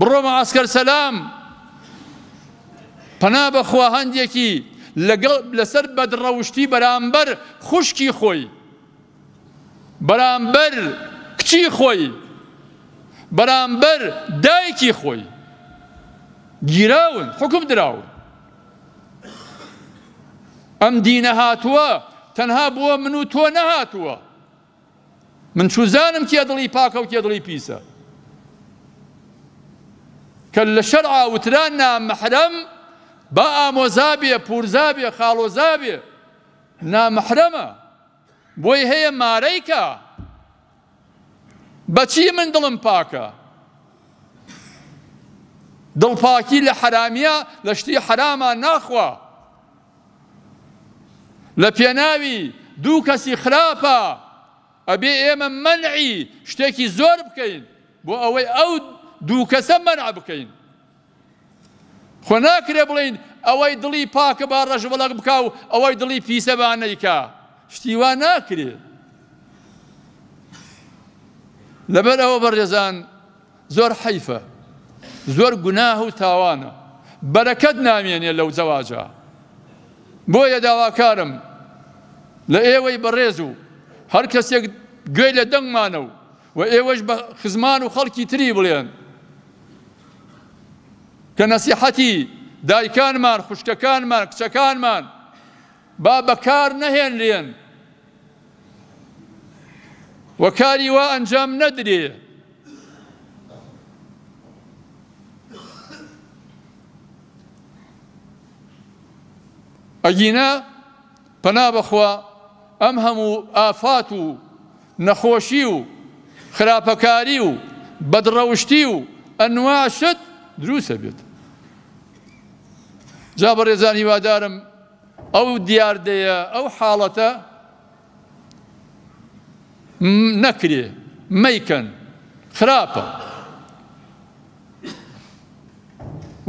بڕۆمە ئاسکەر سەسلام پەنا بەخوا هەندێکی لەگەڵ لەسەر بەدڕەوشتی بەرامبەر خوشکی خۆی بەرامبەر کچی خۆی بەرامبەر دایکی خۆی گیراون حکم دراون ام دینە هاتوا تنها بووە من و تۆ نەهاتووە من چوزانم کێ دڵی پاکە و کێ دڵی پیسە کە لە شەرعا وتران نامەحرەم بە ئامۆزابێ پورزابێ خاڵۆزابێ نامەحرەمە بۆی هەیە مارەیکە بەچی من دڵم پاکە دڵپاکی لە حرامیە لە شتی حرامان ناخوا لە پێناوی دوو کەسی خراپە ئەبێ ئێمە منعی شتێکی زۆر بکەین بۆ ئەوەی ئەو دوو کەسە مەنا بکەین. خۆ ناکرێ بڵین ئەوەی دڵی پاکە با ڕژ بەڵک بکە و ئەوەی دڵی پیسەبانەیکا شتیوا ناکرێ. لەبەر ئەوە بەڕێزان زۆر حەیفە، زۆر گوناه و تاوانە، بەرەکەت نامێنێ لەو جەواجە. بۆیە داواکارم لە ئێوەی بەڕێز و هەر کەسێک گوێ لە دەنگمانە و و ئێوەش بە خزمان و خەڵکی تری بڵێن. کە نەسیحەتی دایکانمان خوشکەکانمان کچەکانمان با بەکار نەهێن لێن وە کاری وا ئەنجام نەدرێ ئەگینە پەنا بەخوا ئەم هەموو ئافات و نەخۆشی و خراپەکاری و بەدڕەوشتی و ئەنواشت جابر يزاني وادارم او ديار ديا او حالته نكري ميكن خرابه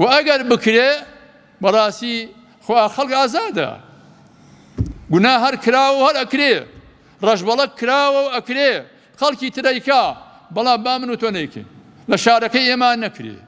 واجر بكري براسي خو خلق عزادة قلنا هر كراو هر اكري رجبلك كراو اكري خلقي تريكا بلا بامنو تونيكي لشاركي ايمان نكري